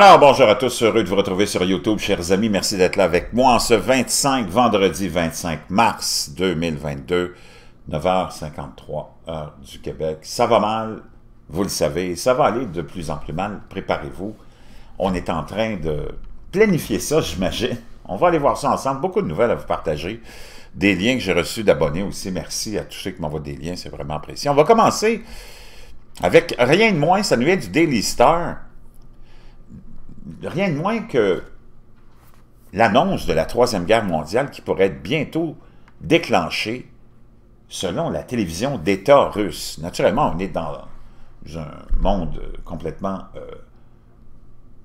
Alors, bonjour à tous, heureux de vous retrouver sur YouTube, chers amis. Merci d'être là avec moi en ce 25, vendredi 25 mars 2022, 9h53, heure du Québec. Ça va mal, vous le savez, ça va aller de plus en plus mal, préparez-vous. On est en train de planifier ça, j'imagine. On va aller voir ça ensemble, beaucoup de nouvelles à vous partager. Des liens que j'ai reçus d'abonnés aussi, merci à tous ceux qui m'envoient des liens, c'est vraiment apprécié. On va commencer avec rien de moins, ça nous vient du Daily Star rien de moins que l'annonce de la Troisième Guerre mondiale qui pourrait être bientôt déclenchée selon la télévision d'État russe. Naturellement, on est dans un monde complètement euh,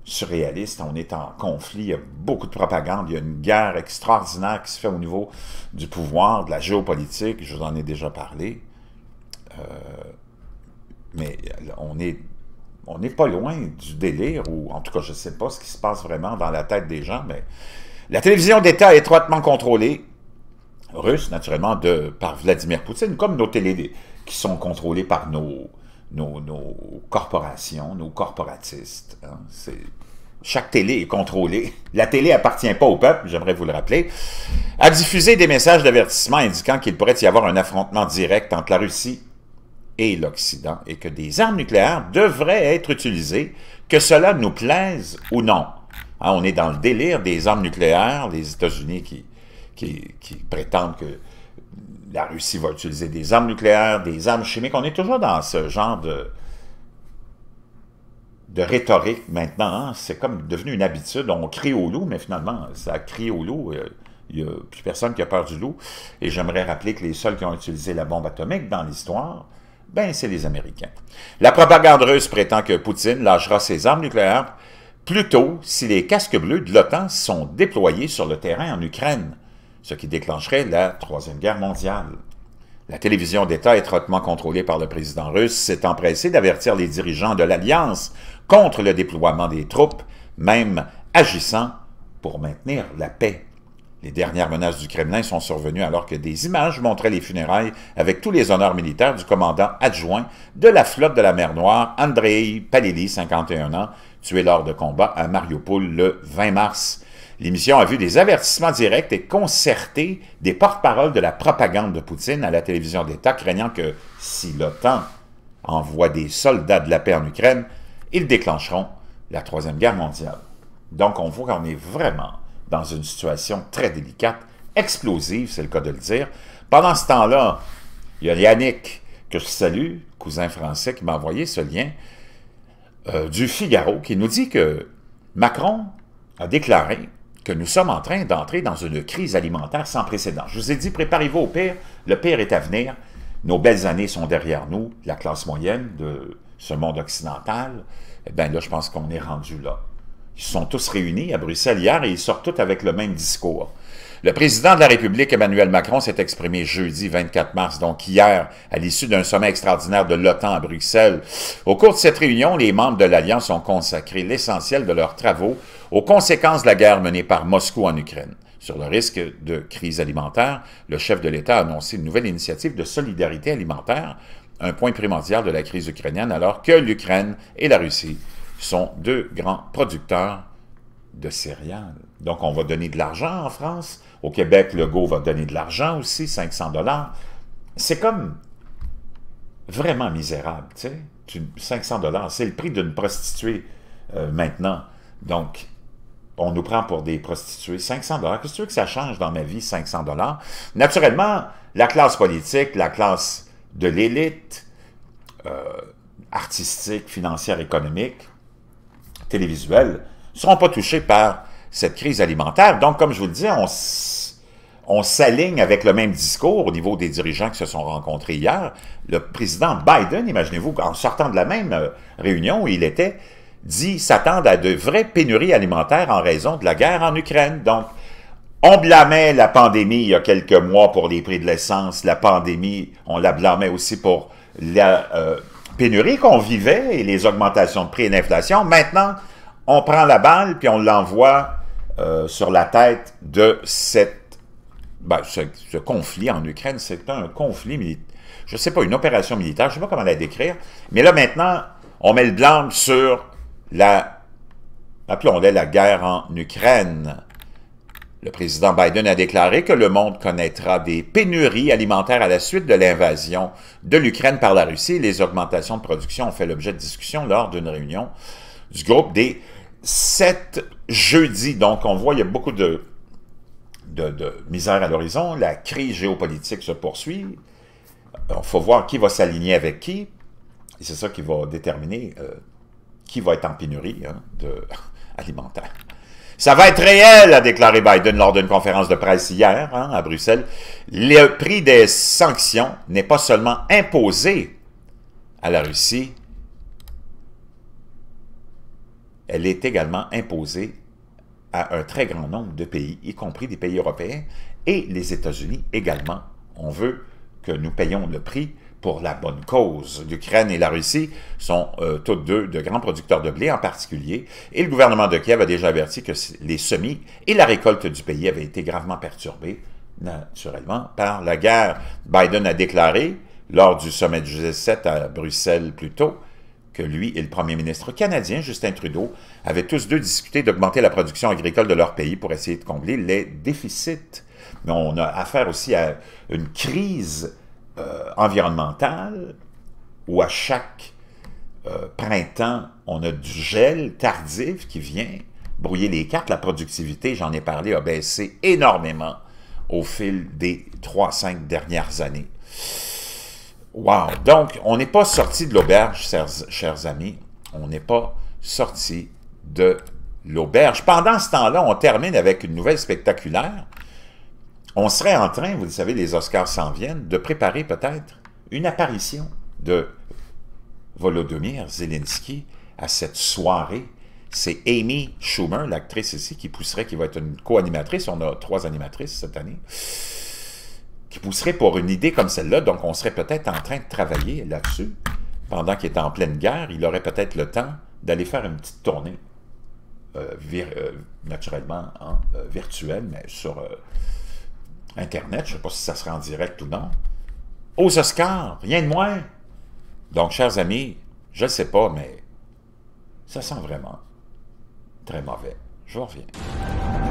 surréaliste, on est en conflit, il y a beaucoup de propagande, il y a une guerre extraordinaire qui se fait au niveau du pouvoir, de la géopolitique, je vous en ai déjà parlé. Euh, mais on est on n'est pas loin du délire, ou en tout cas, je ne sais pas ce qui se passe vraiment dans la tête des gens, mais la télévision d'État est étroitement contrôlée, russe naturellement, de, par Vladimir Poutine, comme nos télés qui sont contrôlées par nos, nos, corporations, nos corporatistes. Hein. chaque télé est contrôlée. La télé appartient pas au peuple, j'aimerais vous le rappeler. A diffusé des messages d'avertissement indiquant qu'il pourrait y avoir un affrontement direct entre la Russie et l'Occident et que des armes nucléaires devraient être utilisées, que cela nous plaise ou non. Hein, on est dans le délire des armes nucléaires, les États-Unis qui, qui, prétendent que la Russie va utiliser des armes nucléaires, des armes chimiques. On est toujours dans ce genre de, de rhétorique maintenant. Hein. C'est comme devenu une habitude. On crie au loup, mais finalement, ça crie au loup. Il n'y a plus personne qui a peur du loup. Et j'aimerais rappeler que les seuls qui ont utilisé la bombe atomique dans l'histoire, ben, c'est les Américains. La propagande russe prétend que Poutine lâchera ses armes nucléaires plutôt si les casques bleus de l'OTAN sont déployés sur le terrain en Ukraine, ce qui déclencherait la Troisième Guerre mondiale. La télévision d'État, étroitement contrôlée par le président russe, s'est empressée d'avertir les dirigeants de l'Alliance contre le déploiement des troupes, même agissant pour maintenir la paix. Les dernières menaces du Kremlin sont survenues alors que des images montraient les funérailles avec tous les honneurs militaires du commandant adjoint de la flotte de la mer Noire, Andrei Palili, 51 ans, tué lors de combats à Mariupol le 20 mars. L'émission a vu des avertissements directs et concertés des porte-paroles de la propagande de Poutine à la télévision d'État, craignant que si l'OTAN envoie des soldats de la paix en Ukraine, ils déclencheront la Troisième Guerre mondiale. Donc on voit qu'on est vraiment dans une situation très délicate, explosive, c'est le cas de le dire. Pendant ce temps-là, il y a Yannick, que je salue, cousin français, qui m'a envoyé ce lien euh, du Figaro, qui nous dit que Macron a déclaré que nous sommes en train d'entrer dans une crise alimentaire sans précédent. Je vous ai dit, préparez-vous au pire, le pire est à venir, nos belles années sont derrière nous, la classe moyenne de ce monde occidental, eh bien là, je pense qu'on est rendu là. Ils sont tous réunis à Bruxelles hier et ils sortent tous avec le même discours. Le président de la République, Emmanuel Macron, s'est exprimé jeudi 24 mars, donc hier, à l'issue d'un sommet extraordinaire de l'OTAN à Bruxelles. Au cours de cette réunion, les membres de l'Alliance ont consacré l'essentiel de leurs travaux aux conséquences de la guerre menée par Moscou en Ukraine. Sur le risque de crise alimentaire, le chef de l'État a annoncé une nouvelle initiative de solidarité alimentaire, un point primordial de la crise ukrainienne, alors que l'Ukraine et la Russie sont deux grands producteurs de céréales. Donc, on va donner de l'argent en France. Au Québec, Legault va donner de l'argent aussi, 500 dollars. C'est comme vraiment misérable, tu sais. 500 dollars, c'est le prix d'une prostituée euh, maintenant. Donc, on nous prend pour des prostituées. 500 dollars, qu'est-ce que tu veux que ça change dans ma vie, 500 dollars? Naturellement, la classe politique, la classe de l'élite, euh, artistique, financière, économique, télévisuels ne seront pas touchés par cette crise alimentaire. Donc, comme je vous le dis, on, on s'aligne avec le même discours au niveau des dirigeants qui se sont rencontrés hier. Le président Biden, imaginez-vous, en sortant de la même euh, réunion où il était, dit s'attendre à de vraies pénuries alimentaires en raison de la guerre en Ukraine. Donc, on blâmait la pandémie il y a quelques mois pour les prix de l'essence, la pandémie, on la blâmait aussi pour la euh, pénurie qu'on vivait et les augmentations de prix et d'inflation. Maintenant, on prend la balle puis on l'envoie euh, sur la tête de cette, ben, ce, conflit en Ukraine. C'est un conflit militaire. Je ne sais pas, une opération militaire, je ne sais pas comment la décrire. Mais là, maintenant, on met le blâme sur la, la guerre en Ukraine. Le président Biden a déclaré que le monde connaîtra des pénuries alimentaires à la suite de l'invasion de l'Ukraine par la Russie. Les augmentations de production ont fait l'objet de discussions lors d'une réunion du groupe des sept jeudis. Donc, on voit, il y a beaucoup de, misère à l'horizon. La crise géopolitique se poursuit. Il faut voir qui va s'aligner avec qui. Et c'est ça qui va déterminer euh, qui va être en pénurie hein, alimentaire. Ça va être réel, a déclaré Biden lors d'une conférence de presse hier hein, à Bruxelles. Le prix des sanctions n'est pas seulement imposé à la Russie, elle est également imposée à un très grand nombre de pays, y compris des pays européens et les États-Unis également. On veut que nous payions le prix pour la bonne cause. L'Ukraine et la Russie sont euh, toutes deux de grands producteurs de blé en particulier, et le gouvernement de Kiev a déjà averti que les semis et la récolte du pays avaient été gravement perturbés, naturellement, par la guerre. Biden a déclaré, lors du sommet du G7 à Bruxelles plus tôt, que lui et le premier ministre canadien, Justin Trudeau, avaient tous deux discuté d'augmenter la production agricole de leur pays pour essayer de combler les déficits. Mais on a affaire aussi à une crise euh, environnemental environnementale, où à chaque euh, printemps, on a du gel tardif qui vient brouiller les cartes. La productivité, j'en ai parlé, a baissé énormément au fil des 3-5 dernières années. Wow! Donc, on n'est pas sorti de l'auberge, chers, chers, amis. On n'est pas sorti de l'auberge. Pendant ce temps-là, on termine avec une nouvelle spectaculaire on serait en train, vous le savez, les Oscars s'en viennent, de préparer peut-être une apparition de Volodymyr Zelensky à cette soirée. C'est Amy Schumer, l'actrice ici, qui pousserait, qui va être une co-animatrice. On a trois animatrices cette année. Qui pousserait pour une idée comme celle-là. Donc, on serait peut-être en train de travailler là-dessus. Pendant qu'il est en pleine guerre, il aurait peut-être le temps d'aller faire une petite tournée, euh, euh, naturellement euh, virtuelle, mais sur Internet, je ne sais pas si ça sera en direct ou non, aux Oscars, rien de moins. Donc, chers amis, je ne sais pas, mais ça sent vraiment très mauvais. Je reviens.